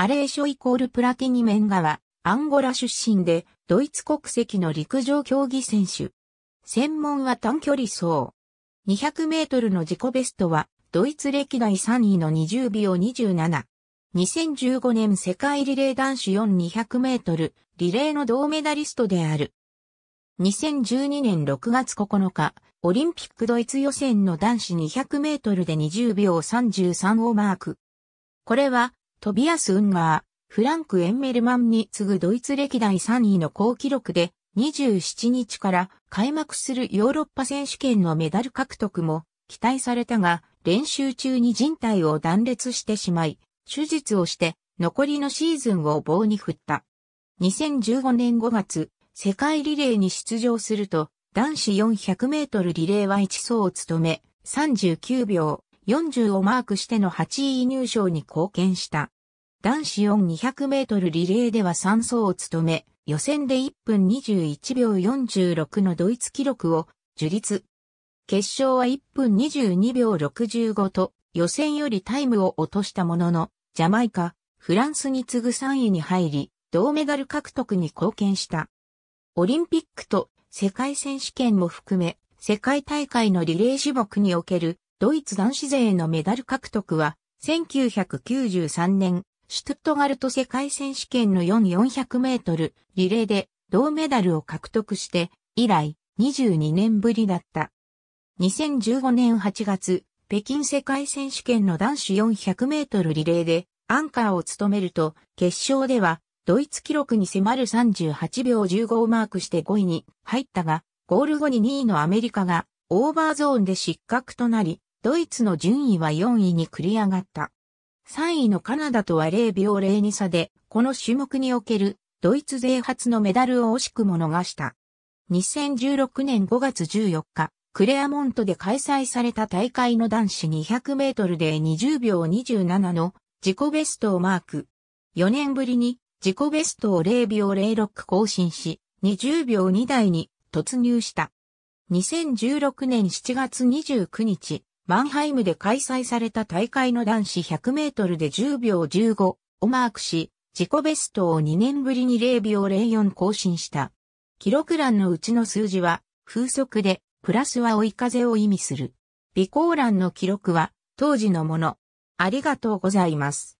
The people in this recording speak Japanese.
アレーショイコールプラティニメンガは、アンゴラ出身で、ドイツ国籍の陸上競技選手。専門は短距離走。200メートルの自己ベストは、ドイツ歴代3位の20秒27。2015年世界リレー男子4200メートル、リレーの銅メダリストである。2012年6月9日、オリンピックドイツ予選の男子200メートルで20秒33をマーク。これはトビアス・ウンガー、フランク・エンメルマンに次ぐドイツ歴代3位の好記録で、27日から開幕するヨーロッパ選手権のメダル獲得も期待されたが、練習中に人体を断裂してしまい、手術をして残りのシーズンを棒に振った。2015年5月、世界リレーに出場すると、男子400メートルリレーは1走を務め、39秒40をマークしての8位入賞に貢献した。男子4200メートルリレーでは3走を務め、予選で1分21秒46のドイツ記録を樹立。決勝は1分22秒65と予選よりタイムを落としたものの、ジャマイカ、フランスに次ぐ3位に入り、銅メダル獲得に貢献した。オリンピックと世界選手権も含め、世界大会のリレー種目におけるドイツ男子勢のメダル獲得は、1993年、シュトゥットガルト世界選手権の4400メートルリレーで銅メダルを獲得して以来22年ぶりだった。2015年8月、北京世界選手権の男子400メートルリレーでアンカーを務めると、決勝ではドイツ記録に迫る38秒15をマークして5位に入ったが、ゴール後に2位のアメリカがオーバーゾーンで失格となり、ドイツの順位は4位に繰り上がった。3位のカナダとは0秒02差で、この種目におけるドイツ勢初のメダルを惜しくも逃した。2016年5月14日、クレアモントで開催された大会の男子200メートルで20秒27の自己ベストをマーク。4年ぶりに自己ベストを0秒06更新し、20秒2台に突入した。2016年7月29日、マンハイムで開催された大会の男子100メートルで10秒15をマークし、自己ベストを2年ぶりに0秒04更新した。記録欄のうちの数字は、風速で、プラスは追い風を意味する。備考欄の記録は、当時のもの。ありがとうございます。